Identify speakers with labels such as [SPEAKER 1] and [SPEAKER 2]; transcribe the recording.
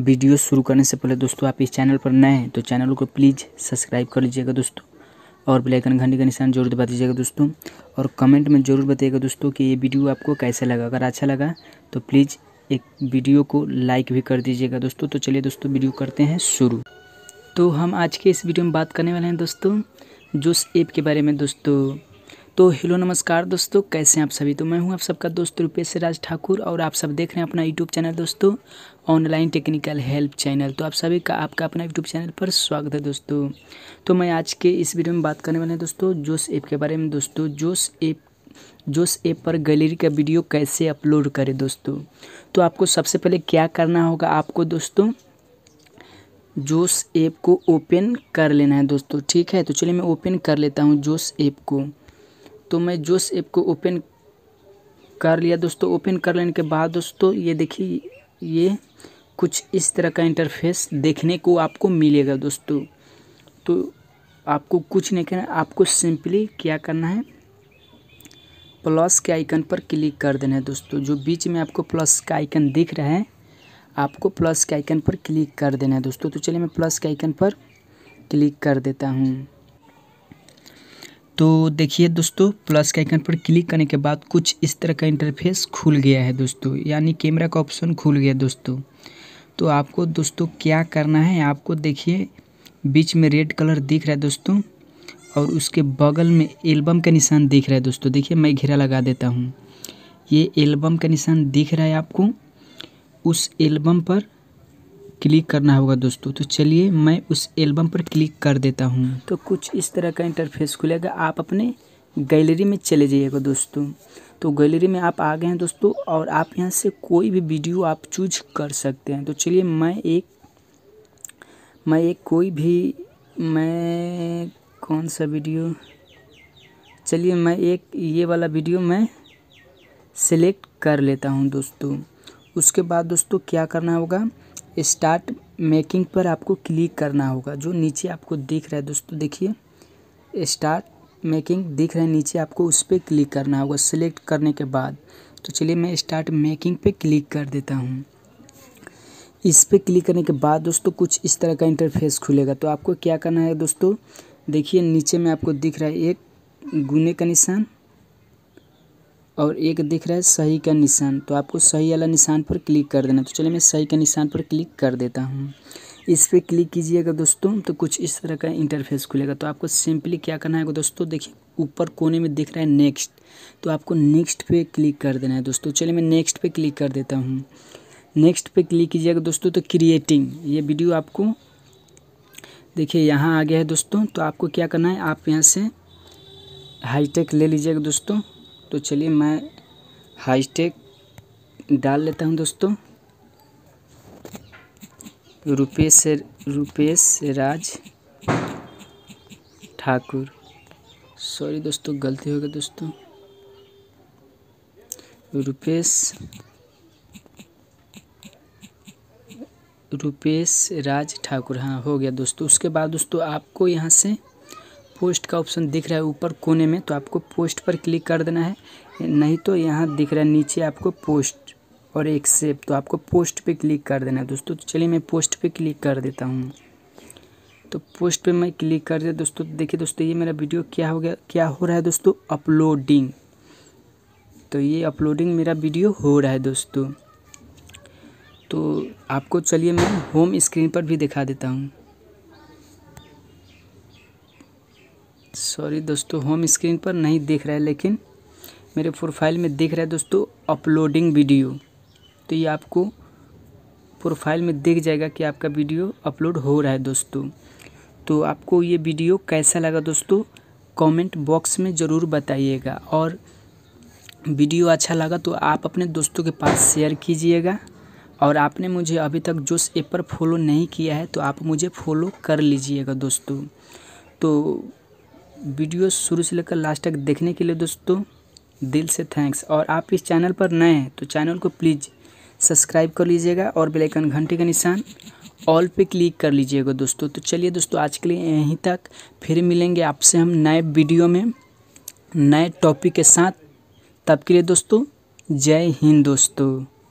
[SPEAKER 1] video शुरू करने से पहले दोस्तों आप इस चैनल पर नए हैं तो चैनल को प्लीज़ सब्सक्राइब कर लीजिएगा दोस्तों और बेलाइकन घंटी का निशान जरूर दबा दीजिएगा दोस्तों और कमेंट में ज़रूर बताइएगा दोस्तों कि ये वीडियो आपको कैसा लगा अगर अच्छा लगा तो प्लीज़ एक वीडियो को लाइक भी कर दीजिएगा दोस्तों तो चलिए दोस्तों वीडियो करते हैं शुरू तो हम आज के इस वीडियो में बात करने वाले हैं दोस्तों जोश ऐप के बारे में दोस्तों तो हेलो नमस्कार दोस्तों कैसे हैं आप सभी तो मैं हूं आप सबका दोस्त रुपेश राज ठाकुर और आप सब देख रहे हैं अपना यूट्यूब चैनल दोस्तों ऑनलाइन टेक्निकल हेल्प चैनल तो आप सभी का आपका अपना यूट्यूब चैनल पर स्वागत है दोस्तों तो मैं आज के इस वीडियो में बात करने वाले हैं दोस्तों जोश ऐप के बारे में दोस्तों जोश ऐप जोश ऐप पर गैलरी का वीडियो कैसे अपलोड करें दोस्तों तो आपको सबसे पहले क्या करना होगा आपको दोस्तों जोश ऐप को ओपन कर लेना है दोस्तों ठीक है तो चलिए मैं ओपन कर लेता हूँ जोश ऐप को तो मैं जोश ऐप को ओपन कर लिया दोस्तों ओपन कर लेने के बाद दोस्तों ये देखिए ये कुछ इस तरह का इंटरफेस देखने को आपको मिलेगा दोस्तों तो आपको कुछ नहीं करना आपको सिंपली क्या करना है प्लस के आइकन पर क्लिक कर देना है दोस्तों जो बीच में आपको प्लस का आइकन दिख रहा है आपको प्लस के आइकन पर क्लिक कर देना है दोस्तों तो चलिए मैं प्लस के आइकन पर क्लिक कर देता हूँ तो देखिए दोस्तों प्लस के आइकन पर क्लिक करने के बाद कुछ इस तरह का इंटरफेस खुल गया है दोस्तों यानी कैमरा का ऑप्शन खुल गया दोस्तों तो आपको दोस्तों क्या करना है आपको देखिए बीच में रेड कलर दिख रहा है दोस्तों और उसके बगल में एल्बम का निशान दिख रहा है दोस्तों देखिए मैं घेरा लगा देता हूँ ये एल्बम का निशान दिख रहा है आपको उस एल्बम पर क्लिक करना होगा दोस्तों तो चलिए मैं उस एल्बम पर क्लिक कर देता हूँ तो कुछ इस तरह का इंटरफेस खुलेगा आप अपने गैलरी में चले जाइएगा दोस्तों तो गैलरी में आप आ गए हैं दोस्तों और आप यहाँ से कोई भी वीडियो आप चूज कर सकते हैं तो चलिए मैं एक मैं एक कोई भी मैं कौन सा वीडियो चलिए मैं एक ये वाला वीडियो मैं सेलेक्ट कर लेता हूँ दोस्तों उसके बाद दोस्तों क्या करना होगा स्टार्ट मेकिंग पर आपको क्लिक करना होगा जो नीचे आपको दिख रहा है दोस्तों देखिए स्टार्ट मेकिंग दिख रहा है नीचे आपको उस पर क्लिक करना होगा सिलेक्ट करने के बाद तो चलिए मैं स्टार्ट मेकिंग पे क्लिक कर देता हूँ इस पर क्लिक करने के बाद दोस्तों कुछ इस तरह का इंटरफेस खुलेगा तो आपको क्या करना है दोस्तों देखिए नीचे में आपको दिख रहा है एक गुने का निशान और एक दिख रहा है सही का निशान तो आपको सही वाला निशान पर क्लिक कर देना तो चलिए मैं सही का निशान पर क्लिक कर देता हूँ इस पर क्लिक कीजिएगा दोस्तों तो कुछ इस तरह का इंटरफेस खुलेगा तो आपको सिंपली क्या करना है दोस्तों देखिए ऊपर कोने में दिख रहा है नेक्स्ट तो आपको नेक्स्ट पे क्लिक कर देना है दोस्तों चलिए मैं नेक्स्ट पे क्लिक कर देता हूँ नेक्स्ट पे क्लिक कीजिएगा दोस्तों तो क्रिएटिंग ये वीडियो आपको देखिए यहाँ आ गया है दोस्तों तो आपको क्या करना है आप यहाँ से हाईटेक ले लीजिएगा दोस्तों तो चलिए मैं हाईटेक डाल लेता हूँ दोस्तों रुपेश रुपेश राज ठाकुर सॉरी दोस्तों गलती हो गई दोस्तों रुपेश रुपेश राज ठाकुर हाँ हो गया दोस्तों उसके बाद दोस्तों आपको यहाँ से पोस्ट का ऑप्शन दिख रहा है ऊपर कोने में तो आपको पोस्ट पर क्लिक कर देना है नहीं तो यहाँ दिख रहा है नीचे आपको पोस्ट और एक सेप तो आपको पोस्ट पे क्लिक कर देना है दोस्तों तो चलिए मैं पोस्ट पे क्लिक कर देता हूँ तो पोस्ट पे मैं क्लिक कर दिया दोस्तों देखिए दोस्तों ये मेरा वीडियो क्या हो गया क्या हो रहा है दोस्तों अपलोडिंग तो ये अपलोडिंग मेरा वीडियो हो रहा है दोस्तों तो आपको चलिए मैं होम स्क्रीन पर भी दिखा देता हूँ सॉरी दोस्तों होम स्क्रीन पर नहीं दिख रहा है लेकिन मेरे प्रोफाइल में दिख रहा है दोस्तों अपलोडिंग वीडियो तो ये आपको प्रोफाइल में दिख जाएगा कि आपका वीडियो अपलोड हो रहा है दोस्तों तो आपको ये वीडियो कैसा लगा दोस्तों कमेंट बॉक्स में ज़रूर बताइएगा और वीडियो अच्छा लगा तो आप अपने दोस्तों के पास शेयर कीजिएगा और आपने मुझे अभी तक जोश ऐप पर फॉलो नहीं किया है तो आप मुझे फॉलो कर लीजिएगा दोस्तों तो वीडियो शुरू से लेकर लास्ट तक देखने के लिए दोस्तों दिल से थैंक्स और आप इस चैनल पर नए हैं तो चैनल को प्लीज़ सब्सक्राइब कर लीजिएगा और बेल आइकन घंटे का निशान ऑल पे क्लिक कर लीजिएगा दोस्तों तो चलिए दोस्तों आज के लिए यहीं तक फिर मिलेंगे आपसे हम नए वीडियो में नए टॉपिक के साथ तब के लिए दोस्तों जय हिंद दोस्तों